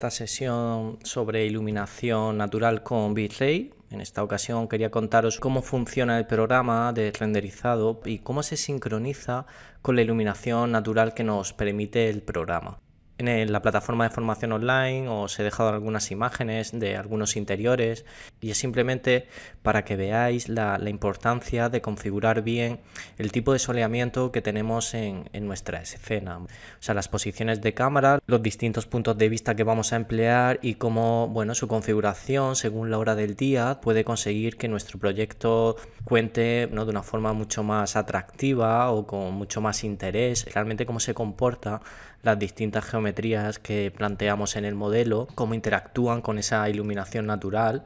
esta sesión sobre iluminación natural con Bitray. En esta ocasión quería contaros cómo funciona el programa de renderizado y cómo se sincroniza con la iluminación natural que nos permite el programa en la plataforma de formación online os he dejado algunas imágenes de algunos interiores y es simplemente para que veáis la, importancia de configurar bien el tipo de soleamiento que tenemos en, nuestra escena. O sea, las posiciones de cámara, los distintos puntos de vista que vamos a emplear y cómo, bueno, su configuración según la hora del día puede conseguir que nuestro proyecto cuente ¿no? de una forma mucho más atractiva o con mucho más interés, realmente cómo se comporta las distintas geometrías que planteamos en el modelo, cómo interactúan con esa iluminación natural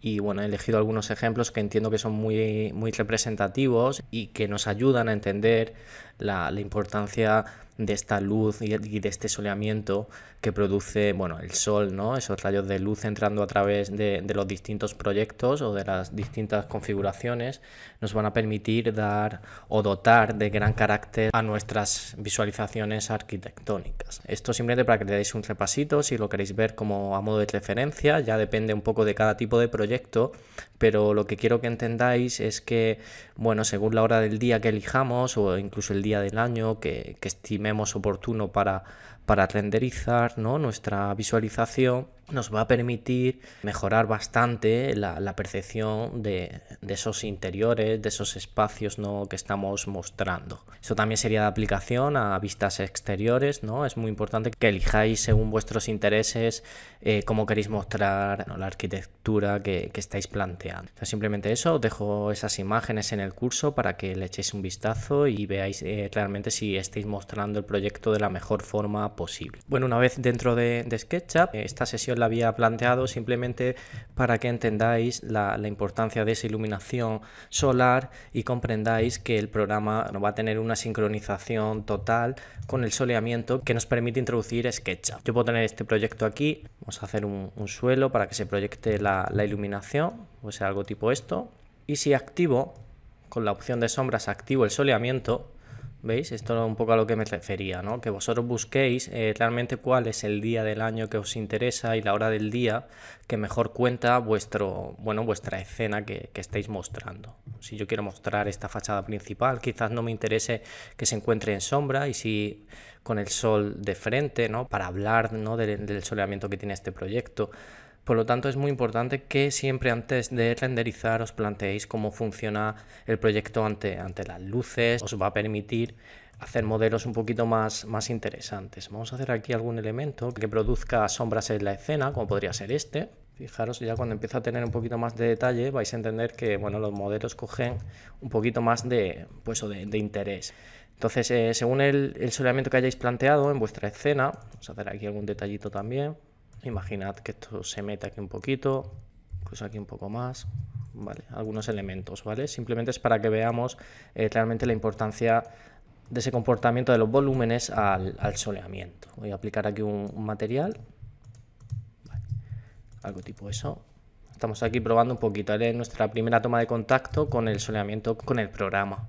y bueno, he elegido algunos ejemplos que entiendo que son muy, muy representativos y que nos ayudan a entender la, importancia de esta luz y, de este soleamiento que produce bueno, el sol, ¿no? esos rayos de luz entrando a través de, de los distintos proyectos o de las distintas configuraciones, nos van a permitir dar o dotar de gran carácter a nuestras visualizaciones arquitectónicas. Esto simplemente para que le deis un repasito, si lo queréis ver como a modo de referencia, ya depende un poco de cada tipo de proyecto, pero lo que quiero que entendáis es que, bueno, según la hora del día que elijamos o incluso el día del año que, estimemos oportuno para, para renderizar ¿no? nuestra visualización, nos va a permitir mejorar bastante la, percepción de, esos interiores, de esos espacios ¿no? que estamos mostrando. Eso también sería de aplicación a vistas exteriores, ¿no? Es muy importante que elijáis según vuestros intereses eh, cómo queréis mostrar la arquitectura que estáis planteando simplemente eso, os dejo esas imágenes en el curso para que le echéis un vistazo y veáis eh, realmente si estáis mostrando el proyecto de la mejor forma posible. Bueno, una vez dentro de, SketchUp, eh, esta sesión la había planteado simplemente para que entendáis la, importancia de esa iluminación solar y comprendáis que el programa va a tener una sincronización total con el soleamiento que nos permite introducir SketchUp. Yo puedo tener este proyecto aquí, vamos a hacer un, suelo para que se proyecte la iluminación, pues algo tipo esto. Y si activo, con la opción de sombras, activo el soleamiento, ¿veis? Esto es un poco a lo que me refería, ¿no? Que vosotros busquéis eh, realmente cuál es el día del año que os interesa y la hora del día que mejor cuenta vuestro, bueno, vuestra escena que, estáis mostrando. Si yo quiero mostrar esta fachada principal, quizás no me interese que se encuentre en sombra y si con el sol de frente, ¿no? Para hablar, ¿no? del, del soleamiento que tiene este proyecto por lo tanto, es muy importante que siempre antes de renderizar os planteéis cómo funciona el proyecto ante, ante las luces. Os va a permitir hacer modelos un poquito más, más interesantes. Vamos a hacer aquí algún elemento que produzca sombras en la escena, como podría ser este. Fijaros, ya cuando empieza a tener un poquito más de detalle, vais a entender que bueno, los modelos cogen un poquito más de, pues, de, interés. Entonces, eh, según el, el soleamiento que hayáis planteado en vuestra escena, vamos a hacer aquí algún detallito también, Imaginad que esto se mete aquí un poquito, incluso aquí un poco más, ¿vale? Algunos elementos, ¿vale? Simplemente es para que veamos eh, realmente la importancia de ese comportamiento de los volúmenes al, soleamiento. Voy a aplicar aquí un, material, algo tipo eso. Estamos aquí probando un poquito, es nuestra primera toma de contacto con el soleamiento, con el programa.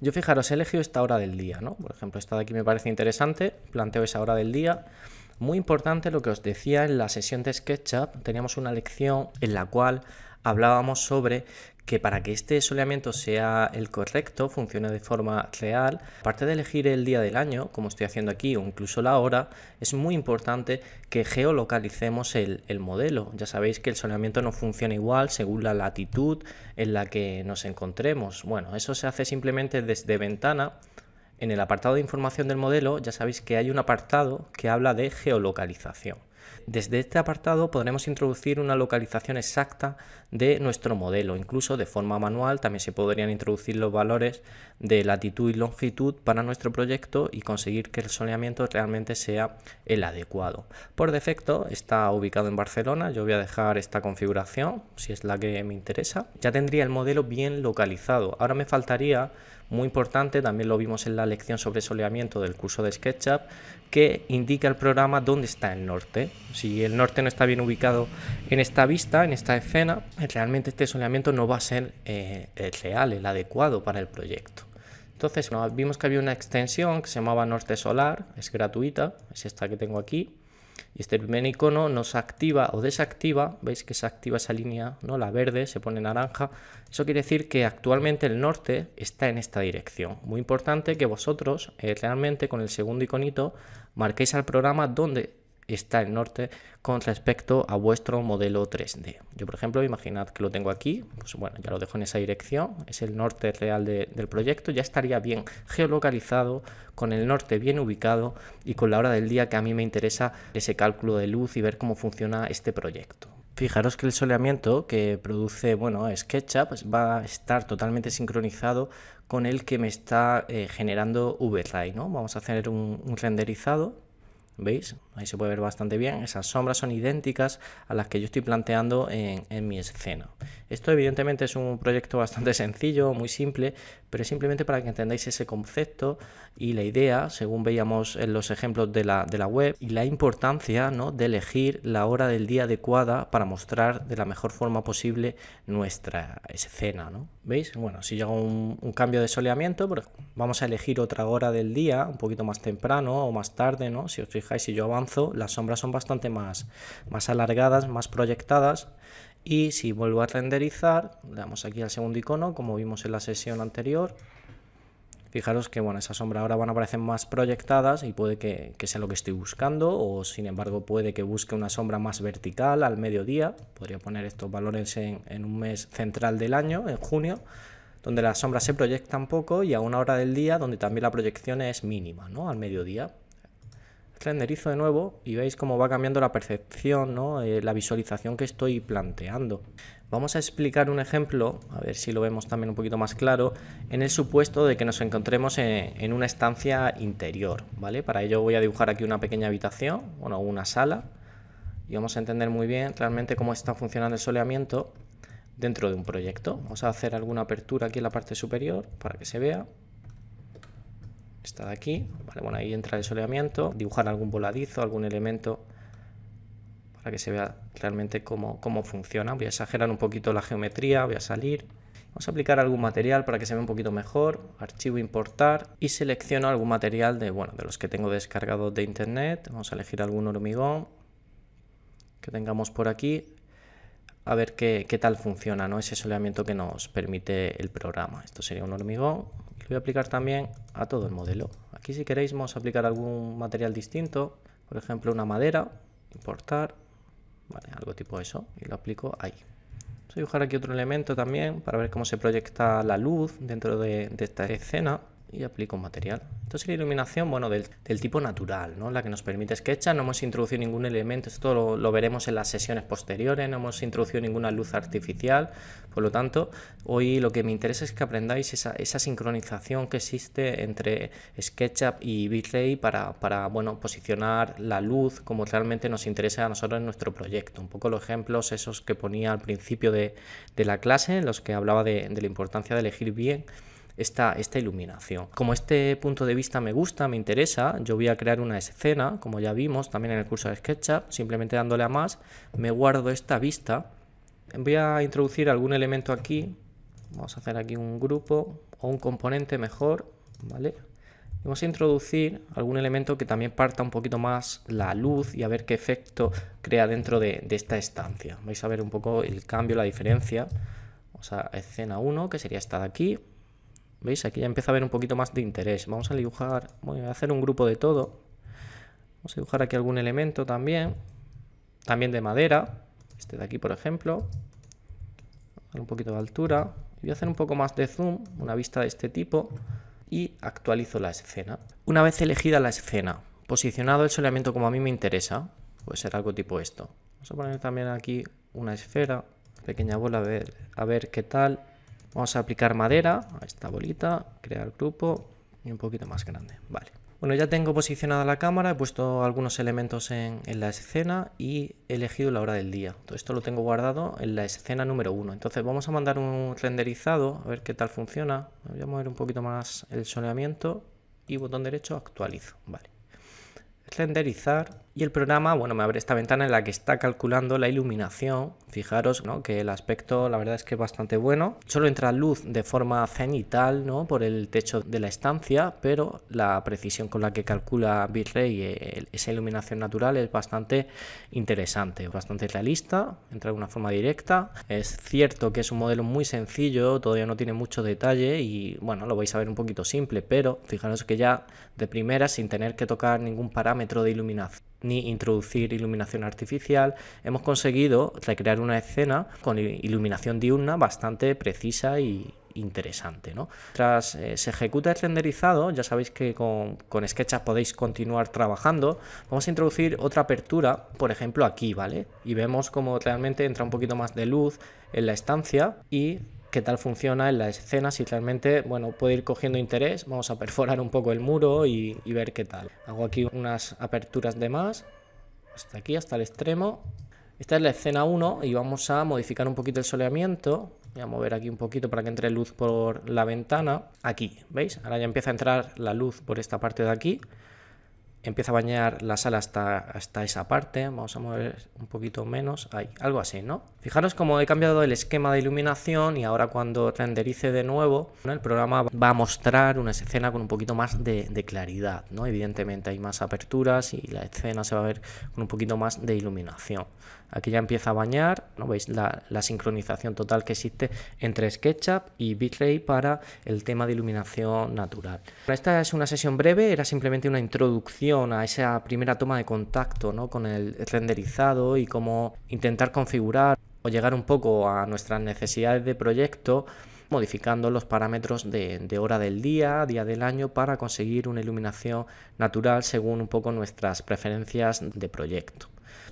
Yo fijaros, he elegido esta hora del día, ¿no? Por ejemplo, esta de aquí me parece interesante, planteo esa hora del día muy importante lo que os decía en la sesión de SketchUp, teníamos una lección en la cual hablábamos sobre que para que este soleamiento sea el correcto, funcione de forma real, aparte de elegir el día del año, como estoy haciendo aquí, o incluso la hora, es muy importante que geolocalicemos el, el modelo. Ya sabéis que el soleamiento no funciona igual según la latitud en la que nos encontremos. Bueno, eso se hace simplemente desde ventana en el apartado de información del modelo ya sabéis que hay un apartado que habla de geolocalización. Desde este apartado podremos introducir una localización exacta de nuestro modelo, incluso de forma manual también se podrían introducir los valores de latitud y longitud para nuestro proyecto y conseguir que el soleamiento realmente sea el adecuado. Por defecto está ubicado en Barcelona, yo voy a dejar esta configuración si es la que me interesa. Ya tendría el modelo bien localizado. Ahora me faltaría muy importante, también lo vimos en la lección sobre soleamiento del curso de SketchUp, que indica el programa dónde está el norte. Si el norte no está bien ubicado en esta vista, en esta escena, realmente este soleamiento no va a ser eh, el real, el adecuado para el proyecto. Entonces vimos que había una extensión que se llamaba Norte Solar, es gratuita, es esta que tengo aquí, y este primer icono nos activa o desactiva, veis que se activa esa línea, ¿no? la verde, se pone naranja. Eso quiere decir que actualmente el norte está en esta dirección. Muy importante que vosotros eh, realmente con el segundo iconito marquéis al programa donde está el norte con respecto a vuestro modelo 3D. Yo, por ejemplo, imaginad que lo tengo aquí, pues bueno, ya lo dejo en esa dirección, es el norte real del proyecto, ya estaría bien geolocalizado, con el norte bien ubicado y con la hora del día que a mí me interesa ese cálculo de luz y ver cómo funciona este proyecto. Fijaros que el soleamiento que produce bueno, SketchUp pues va a estar totalmente sincronizado con el que me está eh, generando VRAI. ¿no? Vamos a hacer un renderizado ¿Veis? Ahí se puede ver bastante bien. Esas sombras son idénticas a las que yo estoy planteando en, mi escena. Esto evidentemente es un proyecto bastante sencillo, muy simple, pero simplemente para que entendáis ese concepto y la idea, según veíamos en los ejemplos de la, de la web, y la importancia de elegir la hora del día adecuada para mostrar de la mejor forma posible nuestra escena. ¿no? ¿Veis? Bueno, si llega un, un cambio de soleamiento, pues vamos a elegir otra hora del día, un poquito más temprano o más tarde, ¿no? Si os fijáis, si yo avanzo, las sombras son bastante más, más alargadas, más proyectadas. Y si vuelvo a renderizar, le damos aquí al segundo icono, como vimos en la sesión anterior. Fijaros que bueno, esas sombras ahora van a aparecer más proyectadas y puede que, sea lo que estoy buscando, o sin embargo puede que busque una sombra más vertical al mediodía. Podría poner estos valores en, un mes central del año, en junio, donde las sombras se proyectan poco y a una hora del día donde también la proyección es mínima, ¿no? Al mediodía renderizo de nuevo y veis cómo va cambiando la percepción, eh, la visualización que estoy planteando. Vamos a explicar un ejemplo, a ver si lo vemos también un poquito más claro, en el supuesto de que nos encontremos en, una estancia interior. ¿vale? Para ello voy a dibujar aquí una pequeña habitación, bueno, una sala, y vamos a entender muy bien realmente cómo está funcionando el soleamiento dentro de un proyecto. Vamos a hacer alguna apertura aquí en la parte superior para que se vea esta de aquí. bueno, ahí entra el soleamiento, dibujar algún voladizo, algún elemento para que se vea realmente cómo, funciona. Voy a exagerar un poquito la geometría, voy a salir. Vamos a aplicar algún material para que se vea un poquito mejor, archivo importar y selecciono algún material de, bueno, de los que tengo descargados de internet. Vamos a elegir algún hormigón que tengamos por aquí a ver qué, tal funciona ¿no? ese soleamiento que nos permite el programa. Esto sería un hormigón, lo voy a aplicar también a todo el modelo. Aquí si queréis vamos a aplicar algún material distinto, por ejemplo una madera, importar, algo tipo eso, y lo aplico ahí. voy a dibujar aquí otro elemento también para ver cómo se proyecta la luz dentro de esta escena y aplico material. Entonces la iluminación, bueno, del, tipo natural, ¿no? La que nos permite SketchUp, no hemos introducido ningún elemento, esto lo, veremos en las sesiones posteriores, no hemos introducido ninguna luz artificial, por lo tanto, hoy lo que me interesa es que aprendáis esa, sincronización que existe entre SketchUp y Bitlay para, para, bueno, posicionar la luz como realmente nos interesa a nosotros en nuestro proyecto. Un poco los ejemplos esos que ponía al principio de, la clase, en los que hablaba de la importancia de elegir bien esta, esta iluminación. Como este punto de vista me gusta, me interesa, yo voy a crear una escena, como ya vimos también en el curso de SketchUp, simplemente dándole a más, me guardo esta vista, voy a introducir algún elemento aquí, vamos a hacer aquí un grupo o un componente mejor, ¿vale? Vamos a introducir algún elemento que también parta un poquito más la luz y a ver qué efecto crea dentro de, esta estancia. Vais a ver un poco el cambio, la diferencia. Vamos a escena 1, que sería esta de aquí, ¿Veis? Aquí ya empieza a haber un poquito más de interés. Vamos a dibujar, voy a hacer un grupo de todo. Vamos a dibujar aquí algún elemento también. También de madera. Este de aquí, por ejemplo. Dar un poquito de altura. Voy a hacer un poco más de zoom, una vista de este tipo. Y actualizo la escena. Una vez elegida la escena, posicionado el soleamiento como a mí me interesa, puede ser algo tipo esto. Vamos a poner también aquí una esfera, pequeña bola, a ver, a ver qué tal. Vamos a aplicar madera a esta bolita, crear grupo y un poquito más grande. Vale. Bueno, ya tengo posicionada la cámara, he puesto algunos elementos en, la escena y he elegido la hora del día. Todo esto lo tengo guardado en la escena número 1. Entonces vamos a mandar un renderizado, a ver qué tal funciona. Voy a mover un poquito más el soleamiento y botón derecho actualizo. Vale. Renderizar y el programa, bueno, me abre esta ventana en la que está calculando la iluminación. Fijaros, Que el aspecto, la verdad es que es bastante bueno. Solo entra luz de forma cenital, ¿no? Por el techo de la estancia, pero la precisión con la que calcula Bitray esa iluminación natural es bastante interesante, bastante realista, entra de una forma directa. Es cierto que es un modelo muy sencillo, todavía no tiene mucho detalle y, bueno, lo vais a ver un poquito simple, pero fijaros que ya de primera, sin tener que tocar ningún parámetro de iluminación, ni introducir iluminación artificial, hemos conseguido recrear una escena con iluminación diurna bastante precisa y, interesante. ¿no? Tras eh, se ejecuta el renderizado, ya sabéis que con, con podéis continuar trabajando, vamos a introducir otra apertura, por ejemplo aquí, ¿vale? Y vemos cómo realmente entra un poquito más de luz en la estancia y qué tal funciona en la escena, si realmente bueno, puede ir cogiendo interés. Vamos a perforar un poco el muro y, y ver qué tal. Hago aquí unas aperturas de más, hasta aquí, hasta el extremo. Esta es la escena 1 y vamos a modificar un poquito el soleamiento. Voy a mover aquí un poquito para que entre luz por la ventana. Aquí, ¿veis? Ahora ya empieza a entrar la luz por esta parte de aquí empieza a bañar la sala hasta, hasta esa parte, vamos a mover un poquito menos, ahí, algo así, ¿no? Fijaros cómo he cambiado el esquema de iluminación y ahora cuando renderice de nuevo, el programa va a mostrar una escena con un poquito más de, claridad, ¿no? Evidentemente hay más aperturas y la escena se va a ver con un poquito más de iluminación. Aquí ya empieza a bañar, ¿no? Veis la, la sincronización total que existe entre SketchUp y Bitray para el tema de iluminación natural. Esta es una sesión breve, era simplemente una introducción a esa primera toma de contacto ¿no? con el renderizado y cómo intentar configurar o llegar un poco a nuestras necesidades de proyecto modificando los parámetros de, de, hora del día, día del año, para conseguir una iluminación natural según un poco nuestras preferencias de proyecto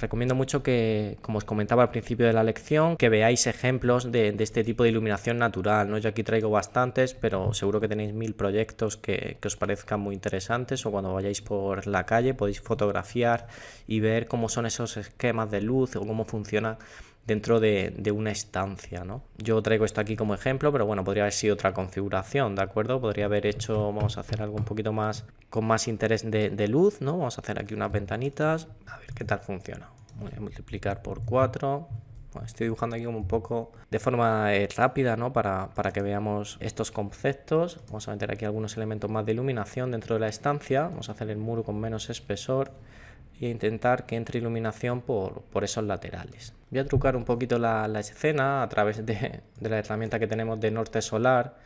recomiendo mucho que, como os comentaba al principio de la lección, que veáis ejemplos de, este tipo de iluminación natural. ¿no? Yo aquí traigo bastantes, pero seguro que tenéis mil proyectos que, que os parezcan muy interesantes o cuando vayáis por la calle podéis fotografiar y ver cómo son esos esquemas de luz o cómo funciona dentro de, una estancia, ¿no? Yo traigo esto aquí como ejemplo, pero bueno, podría haber sido otra configuración, ¿de acuerdo? Podría haber hecho, vamos a hacer algo un poquito más, con más interés de, luz, ¿no? Vamos a hacer aquí unas ventanitas, a ver qué tal funciona. Voy a multiplicar por 4, estoy dibujando aquí un poco de forma eh, rápida, ¿no? Para, para, que veamos estos conceptos. Vamos a meter aquí algunos elementos más de iluminación dentro de la estancia. Vamos a hacer el muro con menos espesor e intentar que entre iluminación por, por esos laterales a trucar un poquito la, escena a través de, la herramienta que tenemos de norte solar,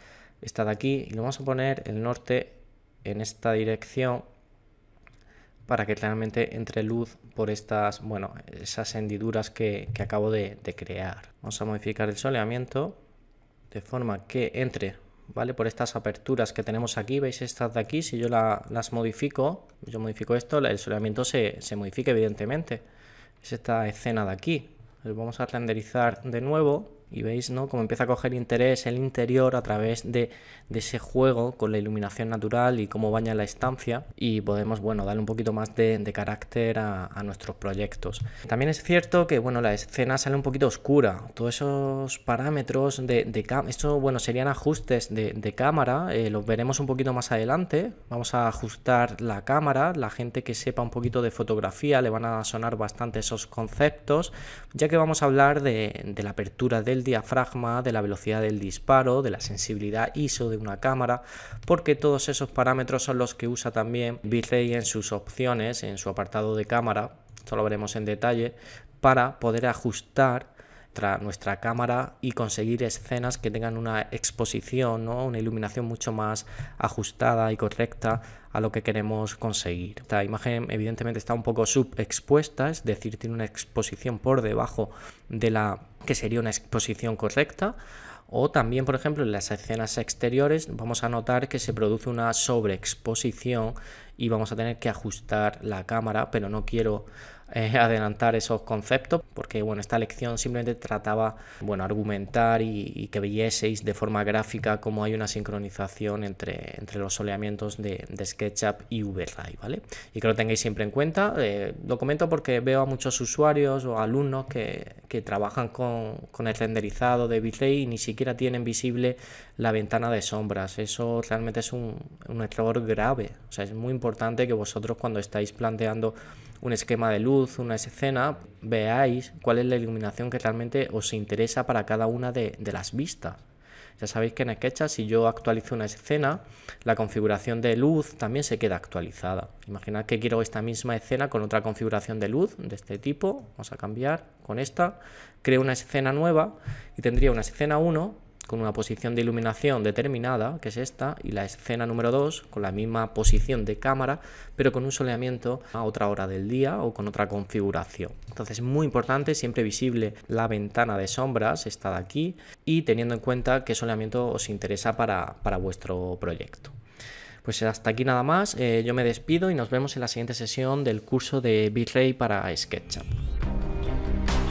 esta de aquí, y lo vamos a poner el norte en esta dirección para que realmente entre luz por estas, bueno, esas hendiduras que, acabo de, crear. Vamos a modificar el soleamiento de forma que entre ¿vale? Por estas aperturas que tenemos aquí, veis estas de aquí, si yo las modifico, yo modifico esto, el soleamiento se modifica evidentemente. Es esta escena de aquí, vamos a renderizar de nuevo y veis, ¿no? empieza a coger interés el interior a través de, ese juego con la iluminación natural y cómo baña la estancia. Y podemos, bueno, darle un poquito más de, carácter a, nuestros proyectos. También es cierto que, bueno, la escena sale un poquito oscura. Todos esos parámetros de, de Esto, bueno, serían ajustes de, cámara. Eh, los veremos un poquito más adelante. Vamos a ajustar la cámara. La gente que sepa un poquito de fotografía le van a sonar bastante esos conceptos. Ya que vamos a hablar de la apertura del diafragma, de la velocidad del disparo, de la sensibilidad ISO de una cámara, porque todos esos parámetros son los que usa también Virrey en sus opciones, en su apartado de cámara, esto lo veremos en detalle, para poder ajustar nuestra cámara y conseguir escenas que tengan una exposición, o una iluminación mucho más ajustada y correcta a lo que queremos conseguir. Esta imagen evidentemente está un poco subexpuesta, es decir, tiene una exposición por debajo de la que sería una exposición correcta. O también, por ejemplo, en las escenas exteriores vamos a notar que se produce una sobreexposición y vamos a tener que ajustar la cámara, pero no quiero adelantar esos conceptos, porque bueno, esta lección simplemente trataba, bueno, argumentar y, que vieseis de forma gráfica cómo hay una sincronización entre, entre los soleamientos de, SketchUp y VRAI, ¿vale? Y que lo tengáis siempre en cuenta. Eh, lo comento porque veo a muchos usuarios o alumnos que, trabajan con, con, el renderizado de v y ni siquiera tienen visible la ventana de sombras. Eso realmente es un, un error grave. O sea, es muy importante que vosotros cuando estáis planteando un esquema de luz, una escena, veáis cuál es la iluminación que realmente os interesa para cada una de, las vistas. Ya sabéis que en SketchUp si yo actualizo una escena, la configuración de luz también se queda actualizada. Imaginad que quiero esta misma escena con otra configuración de luz de este tipo. Vamos a cambiar con esta. Creo una escena nueva y tendría una escena 1 con una posición de iluminación determinada, que es esta, y la escena número 2 con la misma posición de cámara, pero con un soleamiento a otra hora del día o con otra configuración. Entonces muy importante, siempre visible la ventana de sombras, esta de aquí, y teniendo en cuenta qué soleamiento os interesa para, para vuestro proyecto. Pues hasta aquí nada más, eh, yo me despido y nos vemos en la siguiente sesión del curso de V-Ray para SketchUp.